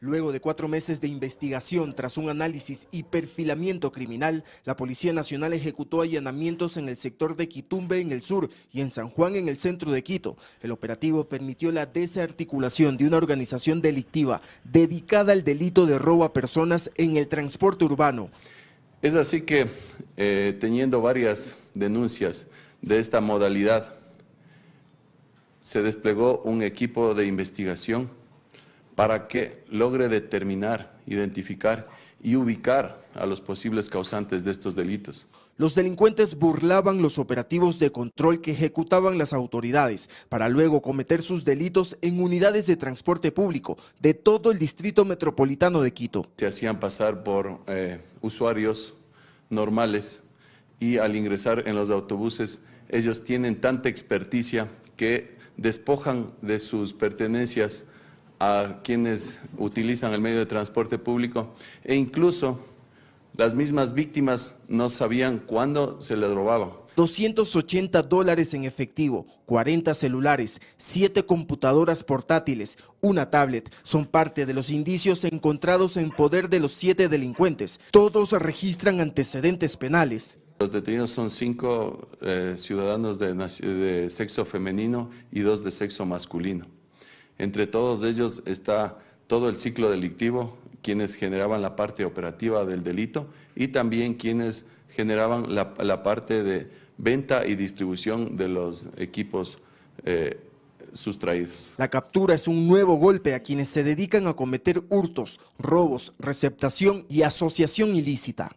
Luego de cuatro meses de investigación tras un análisis y perfilamiento criminal, la Policía Nacional ejecutó allanamientos en el sector de Quitumbe en el sur y en San Juan en el centro de Quito. El operativo permitió la desarticulación de una organización delictiva dedicada al delito de robo a personas en el transporte urbano. Es así que, eh, teniendo varias denuncias de esta modalidad, se desplegó un equipo de investigación para que logre determinar, identificar y ubicar a los posibles causantes de estos delitos. Los delincuentes burlaban los operativos de control que ejecutaban las autoridades para luego cometer sus delitos en unidades de transporte público de todo el distrito metropolitano de Quito. Se hacían pasar por eh, usuarios normales y al ingresar en los autobuses ellos tienen tanta experticia que despojan de sus pertenencias a quienes utilizan el medio de transporte público e incluso las mismas víctimas no sabían cuándo se les robaba. 280 dólares en efectivo, 40 celulares, 7 computadoras portátiles, una tablet, son parte de los indicios encontrados en poder de los 7 delincuentes. Todos registran antecedentes penales. Los detenidos son 5 eh, ciudadanos de, de sexo femenino y 2 de sexo masculino. Entre todos ellos está todo el ciclo delictivo, quienes generaban la parte operativa del delito y también quienes generaban la, parte de venta y distribución de los equipos eh, sustraídos. La captura es un nuevo golpe a quienes se dedican a cometer hurtos, robos, receptación y asociación ilícita.